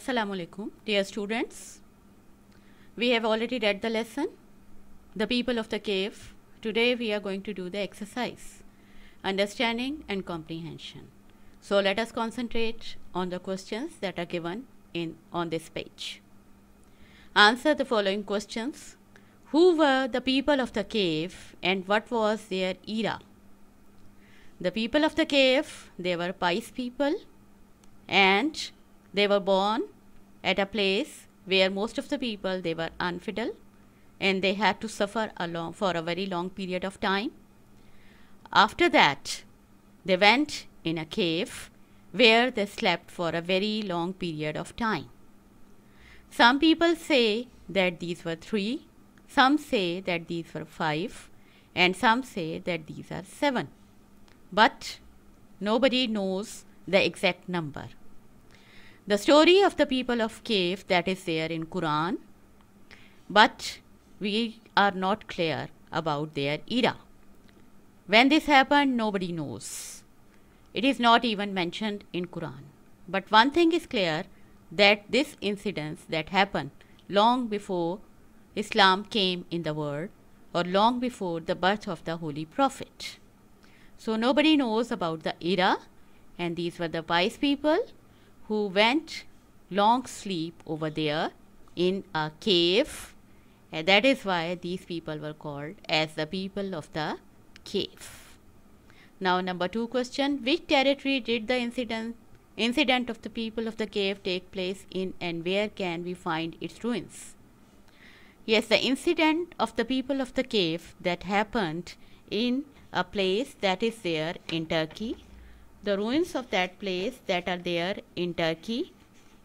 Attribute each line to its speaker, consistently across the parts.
Speaker 1: Assalamu alaikum. Dear students, we have already read the lesson, The People of the Cave. Today we are going to do the exercise, Understanding and Comprehension. So let us concentrate on the questions that are given in on this page. Answer the following questions. Who were the people of the cave and what was their era? The people of the cave, they were Pice people and they were born at a place where most of the people they were unfidel and they had to suffer long, for a very long period of time. After that, they went in a cave where they slept for a very long period of time. Some people say that these were three, some say that these were five, and some say that these are seven. But nobody knows the exact number the story of the people of cave that is there in Quran, but we are not clear about their era. When this happened, nobody knows. It is not even mentioned in Quran. But one thing is clear that this incidents that happened long before Islam came in the world or long before the birth of the Holy Prophet. So nobody knows about the era and these were the wise people who went long sleep over there in a cave. And that is why these people were called as the people of the cave. Now number two question, which territory did the incident, incident of the people of the cave take place in and where can we find its ruins? Yes, the incident of the people of the cave that happened in a place that is there in Turkey the ruins of that place that are there in Turkey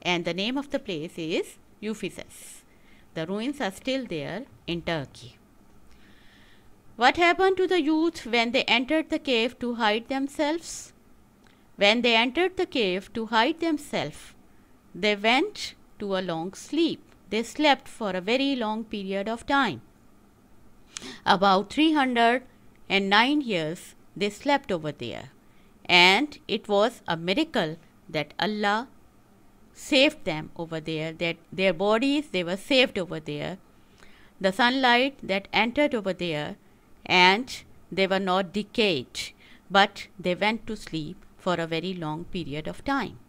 Speaker 1: and the name of the place is Ephesus. The ruins are still there in Turkey. What happened to the youth when they entered the cave to hide themselves? When they entered the cave to hide themselves, they went to a long sleep. They slept for a very long period of time. About 309 years they slept over there and it was a miracle that Allah saved them over there that their bodies they were saved over there the sunlight that entered over there and they were not decayed but they went to sleep for a very long period of time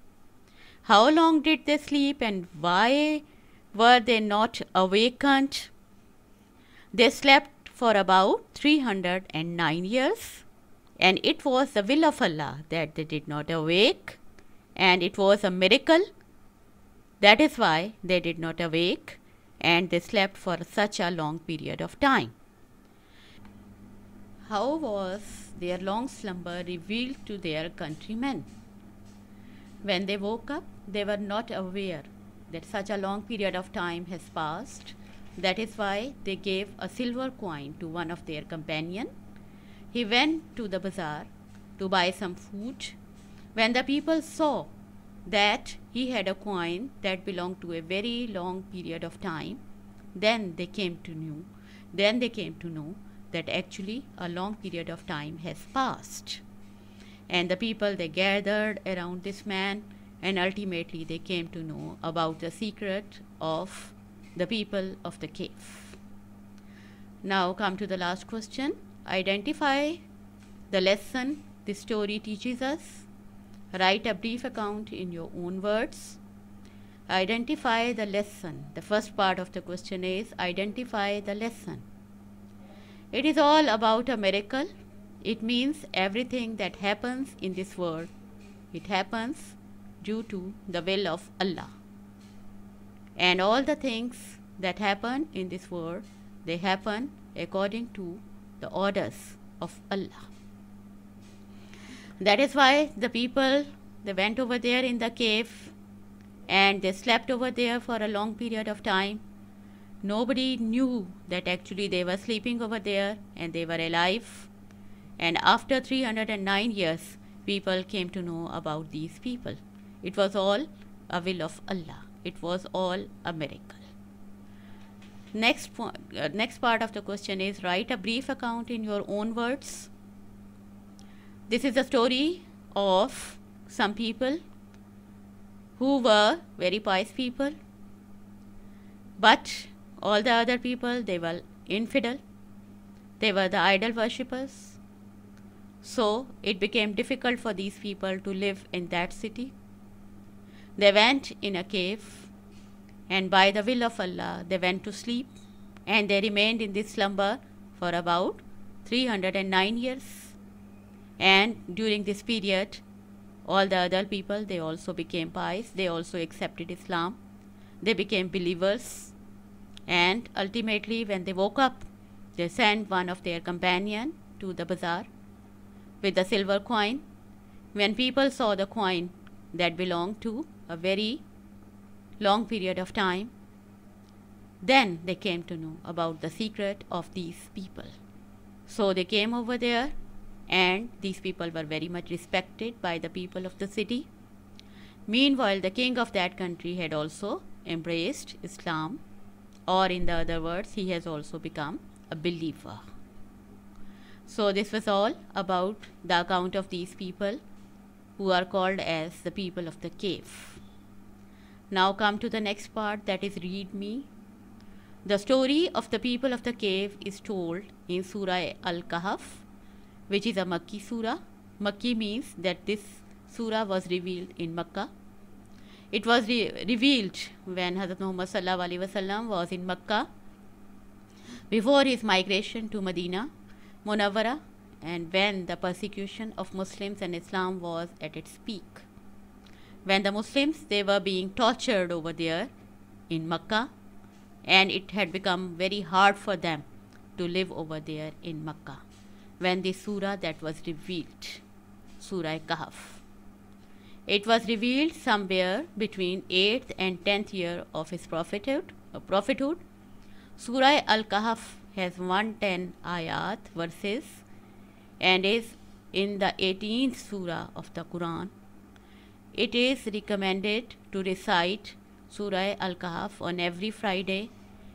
Speaker 1: how long did they sleep and why were they not awakened they slept for about 309 years and it was the will of Allah that they did not awake and it was a miracle. That is why they did not awake and they slept for such a long period of time. How was their long slumber revealed to their countrymen? When they woke up, they were not aware that such a long period of time has passed. That is why they gave a silver coin to one of their companions he went to the bazaar to buy some food. When the people saw that he had a coin that belonged to a very long period of time, then they came to know. Then they came to know that actually a long period of time has passed. And the people they gathered around this man, and ultimately they came to know about the secret of the people of the cave. Now come to the last question. Identify the lesson the story teaches us. Write a brief account in your own words. Identify the lesson. The first part of the question is identify the lesson. It is all about a miracle. It means everything that happens in this world. It happens due to the will of Allah. And all the things that happen in this world, they happen according to the orders of Allah. That is why the people they went over there in the cave and they slept over there for a long period of time. Nobody knew that actually they were sleeping over there and they were alive. And after 309 years, people came to know about these people. It was all a will of Allah. It was all a miracle. Next, uh, next part of the question is write a brief account in your own words. This is a story of some people who were very pious people, but all the other people they were infidel, they were the idol worshippers. So it became difficult for these people to live in that city. They went in a cave and by the will of Allah they went to sleep and they remained in this slumber for about 309 years. And during this period, all the other people they also became pious, they also accepted Islam, they became believers, and ultimately, when they woke up, they sent one of their companion to the bazaar with a silver coin. When people saw the coin that belonged to a very long period of time, then they came to know about the secret of these people. So they came over there, and these people were very much respected by the people of the city. Meanwhile, the king of that country had also embraced Islam, or in the other words, he has also become a believer. So, this was all about the account of these people who are called as the people of the cave. Now come to the next part that is read me. The story of the people of the cave is told in Surah Al-Kahf which is a Makki surah. Makki means that this surah was revealed in Makkah. It was re revealed when Hazrat Muhammad was in Makkah before his migration to Medina, Munawwara and when the persecution of Muslims and Islam was at its peak when the Muslims they were being tortured over there in Mecca and it had become very hard for them to live over there in Mecca when the surah that was revealed Surah Kahf it was revealed somewhere between 8th and 10th year of his prophethood, uh, prophethood. Surah Al-Kahf has 110 ayat verses and is in the 18th surah of the Quran it is recommended to recite Surah Al Kahf on every Friday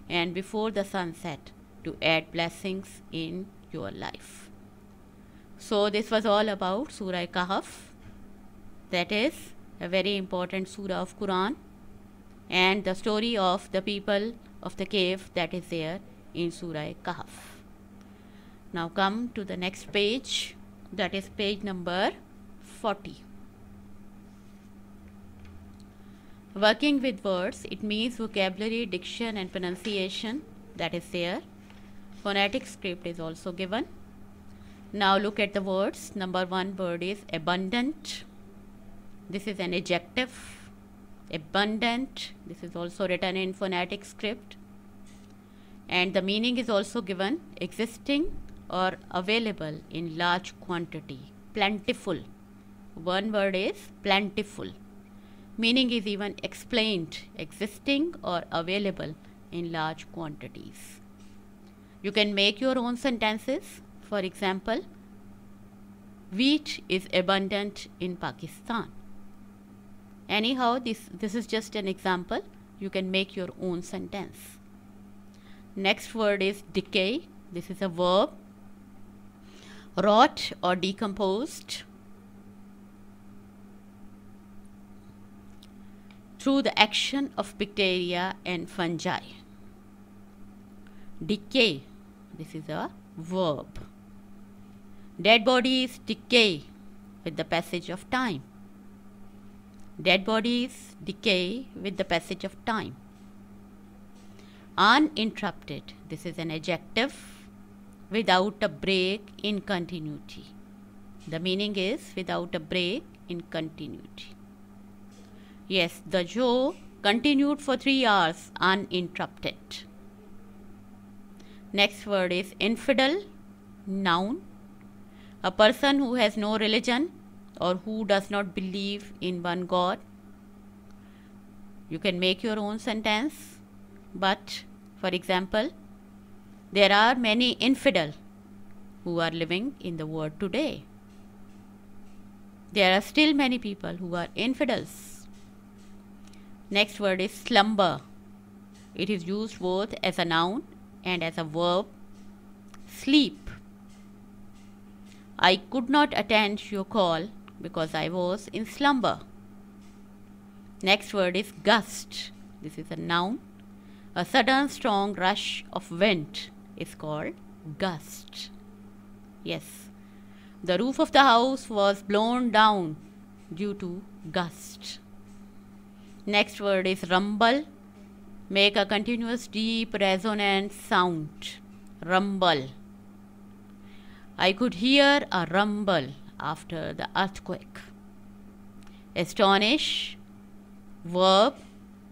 Speaker 1: and before the sunset to add blessings in your life. So, this was all about Surah Kahf, that is a very important surah of Quran, and the story of the people of the cave that is there in Surah Kahf. Now, come to the next page, that is page number 40. Working with words, it means vocabulary, diction and pronunciation that is there. Phonetic script is also given. Now look at the words. Number one word is abundant. This is an adjective. Abundant. This is also written in phonetic script. And the meaning is also given existing or available in large quantity. Plentiful. One word is plentiful. Meaning is even explained existing or available in large quantities. You can make your own sentences. For example, wheat is abundant in Pakistan. Anyhow, this, this is just an example. You can make your own sentence. Next word is decay. This is a verb. Rot or decomposed. through the action of bacteria and fungi. Decay, this is a verb. Dead bodies decay with the passage of time. Dead bodies decay with the passage of time. Uninterrupted, this is an adjective without a break in continuity. The meaning is without a break in continuity. Yes, the Joe continued for three hours uninterrupted. Next word is infidel, noun. A person who has no religion or who does not believe in one God. You can make your own sentence, but for example, there are many infidel who are living in the world today. There are still many people who are infidels. Next word is slumber. It is used both as a noun and as a verb. Sleep. I could not attend your call because I was in slumber. Next word is gust. This is a noun. A sudden strong rush of wind is called gust. Yes. The roof of the house was blown down due to gust. Next word is rumble. Make a continuous deep resonant sound. Rumble. I could hear a rumble after the earthquake. Astonish. Verb.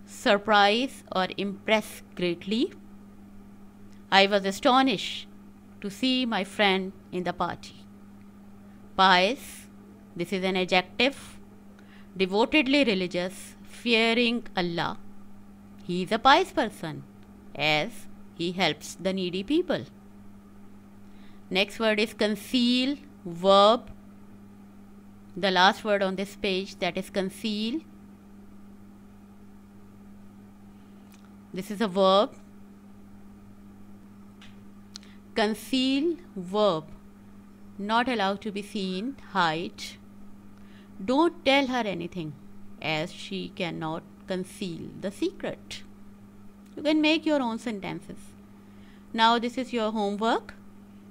Speaker 1: Surprise or impress greatly. I was astonished to see my friend in the party. Pious. This is an adjective devotedly religious, fearing Allah. He is a pious person as he helps the needy people. Next word is conceal, verb. The last word on this page that is conceal. This is a verb. Conceal, verb. Not allowed to be seen, hide. Don't tell her anything as she cannot conceal the secret. You can make your own sentences. Now this is your homework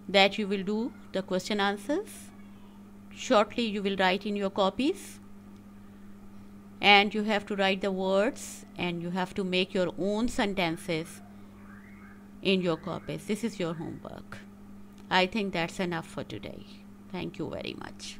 Speaker 1: that you will do the question answers. Shortly you will write in your copies and you have to write the words and you have to make your own sentences in your copies. This is your homework. I think that's enough for today. Thank you very much.